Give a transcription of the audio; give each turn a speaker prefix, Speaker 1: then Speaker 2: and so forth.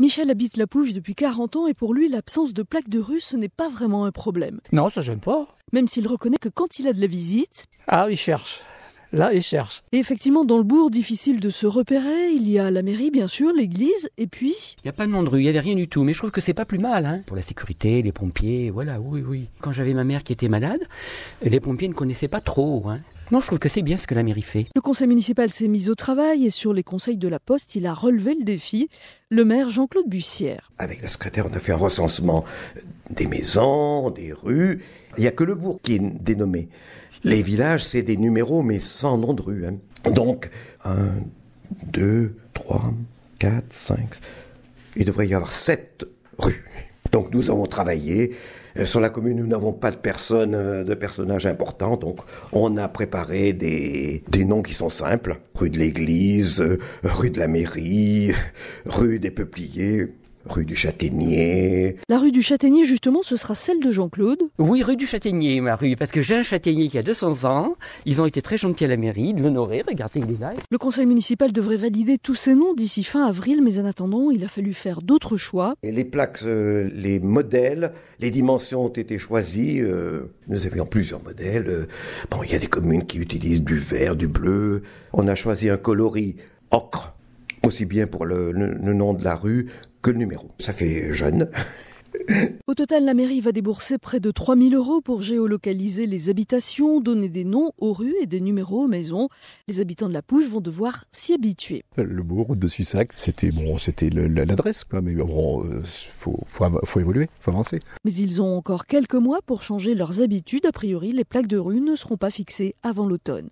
Speaker 1: Michel habite la Pouche depuis 40 ans et pour lui, l'absence de plaques de rue, ce n'est pas vraiment un problème. Non, ça j'aime pas. Même s'il reconnaît que quand il a de la visite.
Speaker 2: Ah, il cherche. Là, il cherche.
Speaker 1: Et effectivement, dans le bourg, difficile de se repérer. Il y a la mairie, bien sûr, l'église, et puis. Il
Speaker 2: n'y a pas de nom de rue, il n'y avait rien du tout. Mais je trouve que c'est pas plus mal, hein. Pour la sécurité, les pompiers, voilà, oui, oui. Quand j'avais ma mère qui était malade, les pompiers ne connaissaient pas trop, hein. Non, je trouve que c'est bien ce que la mairie fait.
Speaker 1: Le conseil municipal s'est mis au travail et sur les conseils de la Poste, il a relevé le défi. Le maire Jean-Claude Bussière.
Speaker 3: Avec la secrétaire, on a fait un recensement des maisons, des rues. Il n'y a que le bourg qui est dénommé. Les villages, c'est des numéros, mais sans nom de rue. Hein. Donc, 1, 2, 3, 4, 5. Il devrait y avoir 7 rues. Donc nous avons travaillé. Euh, sur la commune, nous n'avons pas de personnes, euh, de personnages importants, donc on a préparé des, des noms qui sont simples. Rue de l'église, euh, rue de la mairie, rue des peupliers. Rue du
Speaker 2: Châtaignier.
Speaker 1: La rue du Châtaignier, justement, ce sera celle de Jean-Claude
Speaker 2: Oui, rue du Châtaignier, ma rue, parce que j'ai un châtaignier qui a 200 ans. Ils ont été très gentils à la mairie de l'honorer.
Speaker 1: Regardez, Le conseil municipal devrait valider tous ces noms d'ici fin avril, mais en attendant, il a fallu faire d'autres choix.
Speaker 3: Et les plaques, euh, les modèles, les dimensions ont été choisies. Euh, nous avions plusieurs modèles. Euh, bon, il y a des communes qui utilisent du vert, du bleu. On a choisi un coloris ocre aussi bien pour le, nom de la rue que le numéro. Ça fait jeune.
Speaker 1: Au total, la mairie va débourser près de 3000 euros pour géolocaliser les habitations, donner des noms aux rues et des numéros aux maisons. Les habitants de la Pouche vont devoir s'y habituer.
Speaker 3: Le bourg de Sussac, c'était bon, c'était l'adresse, mais bon, euh, faut, faut, faut, évoluer, faut avancer.
Speaker 1: Mais ils ont encore quelques mois pour changer leurs habitudes. A priori, les plaques de rue ne seront pas fixées avant l'automne.